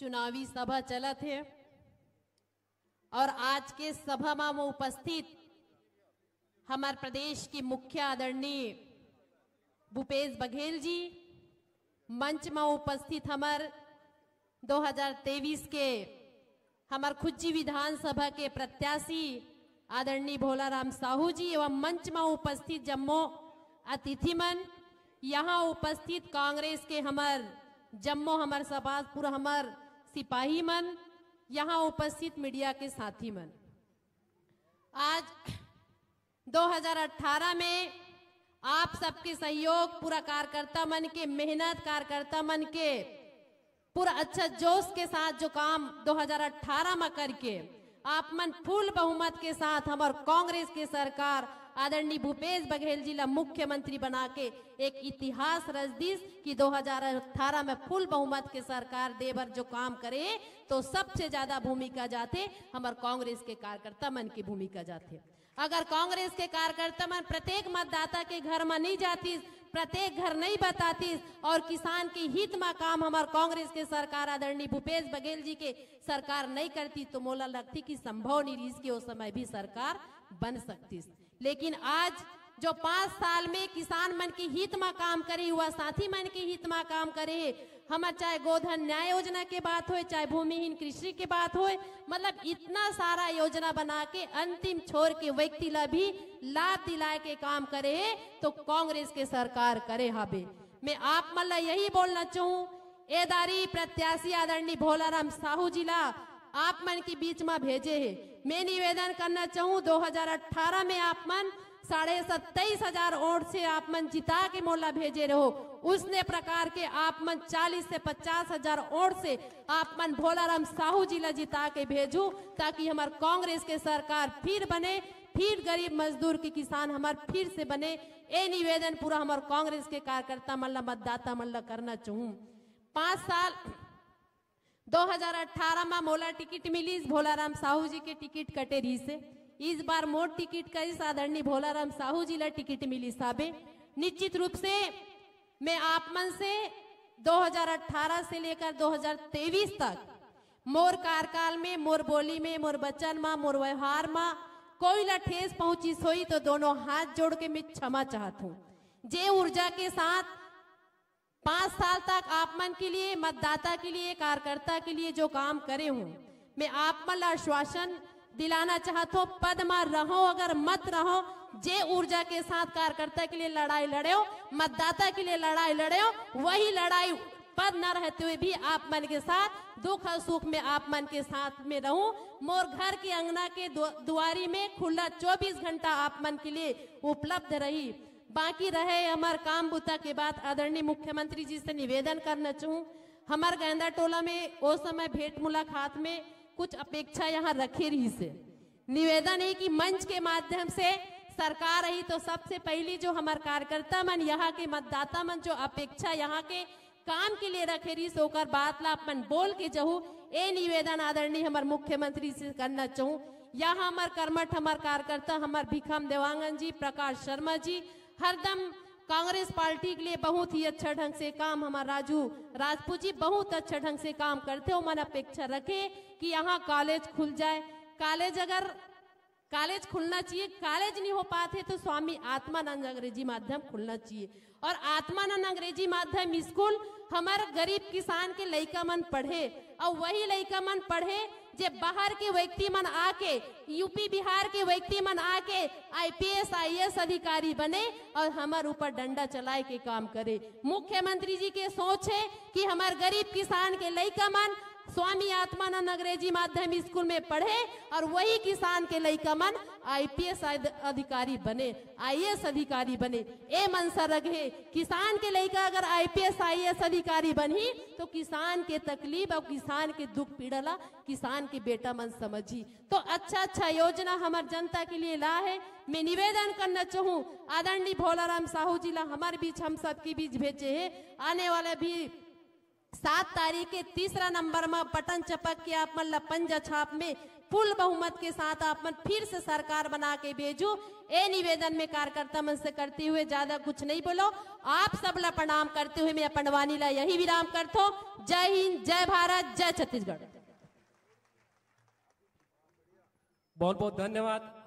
चुनावी सभा चलत है और आज के सभा में उपस्थित हमारे प्रदेश की मुख्य आदरणीय भूपेश बघेल जी मंच में उपस्थित हमार 2023 के हमार खुजी विधानसभा के प्रत्याशी आदरणीय भोलाराम साहू जी एवं मंच में उपस्थित जम्मू अतिथिमन यहाँ उपस्थित कांग्रेस के हमार जम्मू हमार सभा पूरा हमार सिपाही मन यहाँ उपस्थित मीडिया के साथी मन आज 2018 में आप सबके सहयोग पूरा कार्यकर्ता मन के मेहनत कार्यकर्ता मन के पूरा अच्छा जोश के साथ जो काम 2018 में करके आप मन फूल बहुमत के साथ हमार कांग्रेस के सरकार आदरणीय भूपेश बघेल जी ला मुख्यमंत्री बना के एक इतिहास रच दीस हजार अठारह में फुल बहुमत के सरकार देवर जो काम करे तो सबसे ज्यादा भूमिका जाते हमार कांग्रेस के कार्यकर्ता मन की भूमिका जाते अगर कांग्रेस के कार्यकर्ता मन प्रत्येक मतदाता के घर में नहीं जाती प्रत्येक घर नहीं बताती और किसान के हित में काम हमारे कांग्रेस के सरकार आदरणीय भूपेश बघेल जी के सरकार नहीं करती तो मोला लगती कि संभव नहीं इसकी उस समय भी सरकार बन सकती लेकिन आज जो पांच साल में किसान मन के हित में काम करे युवा साथी मन के हित में काम करे हमारे चाहे गोधन न्याय योजना के बात हो चाहे भूमिहीन कृषि के बात हो मतलब इतना सारा योजना बना के अंतिम छोर के व्यक्ति ला भी लाभ दिलाए के काम करे है तो कांग्रेस के सरकार करे हबे मैं आप मल्ला यही बोलना चाहूँ एदारी प्रत्याशी आदरणीय भोलाराम साहू जिला आप मन के बीच में भेजे है मैं निवेदन करना चाहूँ दो में आप मन साढ़े सत्ताईस हजार वोट से आप मन जिता के मोला भेजे रहो उसने प्रकार के आप मन चालीस से पचास हजार वोट से आप मन भोलाराम साहू जी ला जिता के भेजू ताकि हमारे कांग्रेस के सरकार फिर बने फिर गरीब मजदूर के किसान हमार फिर से बने ये निवेदन पूरा हमारे कांग्रेस के कार्यकर्ता मल्ला मतदाता मल्ला करना चाहूँ पांच साल 2018 में मोला टिकट मिली भोलाराम साहू जी के टिकट कटे रही से इस बार मोट टिकट का आदरणीय भोलाराम साहू जी ला टिकट मिली साबे निश्चित रूप से मैं आप मन से 2018 से लेकर 2023 तक मोर कार्यकाल में मोर बोली में मोर बचन माँ मोर व्यवहार माँ कोई ला ठेस पहुंची सोई तो दोनों हाथ जोड़ के मैं क्षमा चाहत हूँ जे ऊर्जा के साथ पांच साल तक आप मन के लिए मतदाता के लिए कार्यकर्ता के लिए जो काम करे हूँ मैं आप मन आश्वासन दिलाना चाहतो पद मा रहो अगर मत रहो जे ऊर्जा के साथ कार्यकर्ता के लिए लड़ाई लड़े हो मतदाता के लिए लड़ाई लड़े हो वही लड़ाई पद न रहते हुए भी आप मन के साथ दुख और सुख में आप मन के साथ में रहू मोर घर की अंगना के दुआरी में खुला 24 घंटा आप मन के लिए उपलब्ध रही बाकी रहे हमार काम बुता के बाद आदरणीय मुख्यमंत्री जी से निवेदन करना चाहूँ हमार गेंदा टोला में वो समय भेंट मुलाकात में कुछ अपेक्षा यहाँ रखे रही से निवेदन है कि मंच के माध्यम से सरकार रही तो सबसे पहली जो हमारे कार्यकर्ता मन यहाँ के मतदाता मन जो अपेक्षा यहाँ के काम के लिए रखे रही सोकर बात ला अपन बोल के जहू ए निवेदन आदरणीय हमारे मुख्यमंत्री से करना चाहूँ यहाँ हमारे कर्मठ हमारे कार्यकर्ता हमारे भिखम देवांगन जी प्रकाश शर्मा जी हरदम कांग्रेस पार्टी के लिए बहुत ही अच्छा ढंग से काम हमारा राजू राजपूत जी बहुत अच्छा ढंग से काम करते हो मन अपेक्षा रखे कि यहाँ कॉलेज खुल जाए कॉलेज अगर कॉलेज खुलना चाहिए कॉलेज नहीं हो पाते तो स्वामी आत्मानंद अंग्रेजी माध्यम खुलना चाहिए और आत्मानंद अंग्रेजी माध्यम स्कूल हमारे गरीब किसान के लड़का मन पढ़े और वही लड़का मन पढ़े जे बाहर के व्यक्ति मन आके यूपी बिहार के व्यक्ति मन आके आईपीएस आईएएस अधिकारी बने और हमारे ऊपर डंडा चलाए के काम करे मुख्यमंत्री जी के सोच है कि हमारे गरीब किसान के लड़का मन स्वामी आत्मानंद अंग्रेजी माध्यम स्कूल में पढ़े और वही किसान के लई मन आईपीएस अधिकारी बने आईएएस अधिकारी बने ए मनसा रखे किसान के लड़का अगर आईपीएस आईएएस अधिकारी बनी तो किसान के तकलीफ और किसान के दुख पीड़ला किसान के बेटा मन समझी तो अच्छा अच्छा योजना हमारे जनता के लिए ला है मैं निवेदन करना चाहूँ आदरणीय भोलाराम साहू जी ला हमारे बीच हम सबके बीच भेजे है आने वाले भी सात तारीख के तीसरा नंबर में बटन चपक के आप मन लपंजा छाप में पुल बहुमत के साथ आप मन फिर से सरकार बना के भेजू ए निवेदन में कार्यकर्ता मन से करते हुए ज्यादा कुछ नहीं बोलो आप सब ला प्रणाम करते हुए मैं अपन वाणी ला यही विराम करतो जय हिंद जय भारत जय छत्तीसगढ़ बहुत बहुत धन्यवाद